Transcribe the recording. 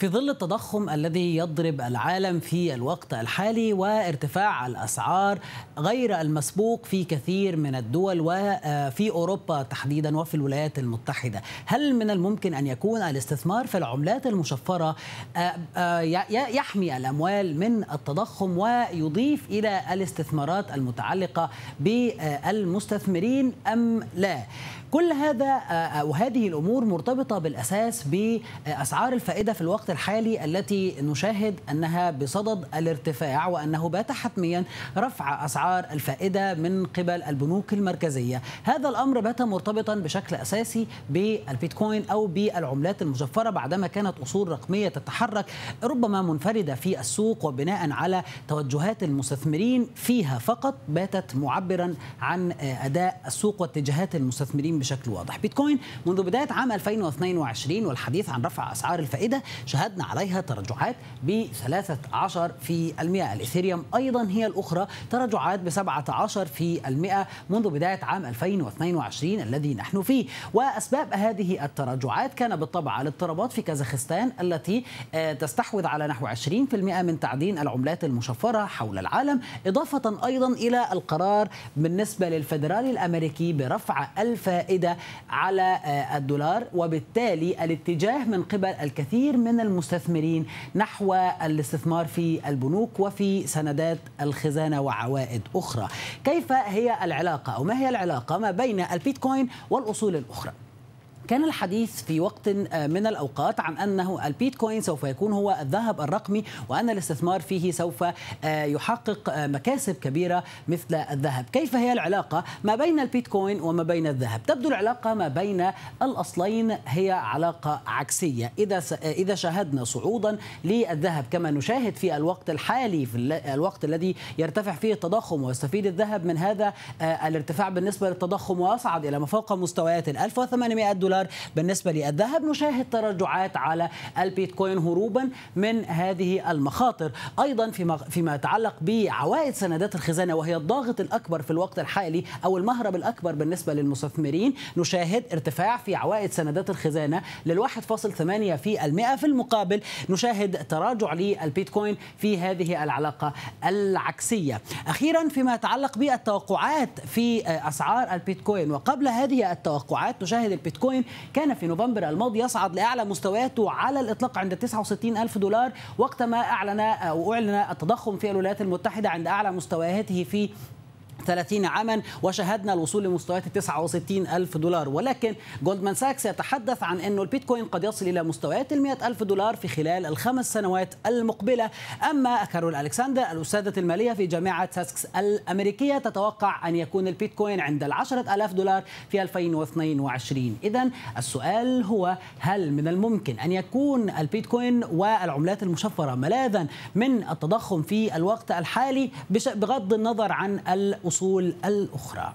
في ظل التضخم الذي يضرب العالم في الوقت الحالي وارتفاع الأسعار غير المسبوق في كثير من الدول وفي آه، أوروبا تحديدا وفي الولايات المتحدة هل من الممكن أن يكون الاستثمار في العملات المشفرة آه، آه، يحمي الأموال من التضخم ويضيف إلى الاستثمارات المتعلقة بالمستثمرين أم لا كل هذا وهذه الأمور مرتبطة بالأساس بأسعار الفائدة في الوقت الحالي التي نشاهد أنها بصدد الارتفاع وأنه بات حتميا رفع أسعار الفائدة من قبل البنوك المركزية هذا الأمر بات مرتبطا بشكل أساسي بالبيتكوين أو بالعملات المشفره بعدما كانت أصول رقمية تتحرك ربما منفردة في السوق وبناء على توجهات المستثمرين فيها فقط باتت معبرا عن أداء السوق واتجاهات المستثمرين بشكل واضح بيتكوين منذ بداية عام 2022 والحديث عن رفع أسعار الفائدة شهدنا عليها تراجعات ب 13% الإثيريوم أيضا هي الأخرى تراجعات ب 17% منذ بداية عام 2022 الذي نحن فيه وأسباب هذه التراجعات كان بالطبع الاضطرابات في كازاخستان التي آه، تستحوذ على نحو 20% من تعدين العملات المشفرة حول العالم إضافة أيضا إلى القرار بالنسبة للفدرالي الأمريكي برفع الفائدة على آه، الدولار وبالتالي الاتجاه من قبل الكثير من المستثمرين نحو الاستثمار في البنوك وفي سندات الخزانة وعوائد أخرى كيف هي العلاقة أو ما هي العلاقة ما بين البيتكوين والأصول الأخرى كان الحديث في وقت آه، من الأوقات عن أنه البيتكوين سوف يكون هو الذهب الرقمي وأن الاستثمار فيه سوف آه، يحقق آه، مكاسب كبيرة مثل الذهب كيف هي العلاقة ما بين البيتكوين وما بين الذهب تبدو العلاقة ما بين الأصلين هي علاقة عكسية إذا إذا شاهدنا صعودا للذهب كما نشاهد في الوقت الحالي في الوقت الذي يرتفع فيه التضخم ويستفيد الذهب من هذا الارتفاع بالنسبة للتضخم ويصعد إلى ما فوق مستويات 1800 دولار دولار بالنسبة للذهب نشاهد تراجعات على البيتكوين هروبا من هذه المخاطر أيضا فيما, فيما يتعلق بعوائد سندات الخزانة وهي الضاغط الأكبر في الوقت الحالي أو المهرب الأكبر بالنسبة للمستثمرين نشاهد ارتفاع في عوائد سندات الخزانة للواحد فاصل ثمانية في المئة في المقابل نشاهد تراجع للبيتكوين في هذه العلاقة العكسية أخيرا فيما يتعلق بالتوقعات في أسعار البيتكوين وقبل هذه التوقعات نشاهد البيتكوين 2020 كان في نوفمبر الماضي يصعد لأعلى مستوياته على الإطلاق عند 69 ألف دولار وقتما أعلن أو أعلن التضخم في الولايات المتحدة عند أعلى مستوياته في 30 عاما وشهدنا الوصول لمستويات 69 ألف دولار ولكن جولدمان ساكس يتحدث عن أنه البيتكوين قد يصل إلى مستويات ال ألف دولار في خلال الخمس سنوات المقبلة أما كارول ألكسندر الأستاذة المالية في جامعة ساسكس الأمريكية تتوقع أن يكون البيتكوين عند العشرة ألاف دولار في 2022 إذا السؤال هو هل من الممكن أن يكون البيتكوين والعملات المشفرة ملاذا من التضخم في الوقت الحالي بغض النظر عن الأستاذ الأصول الأخرى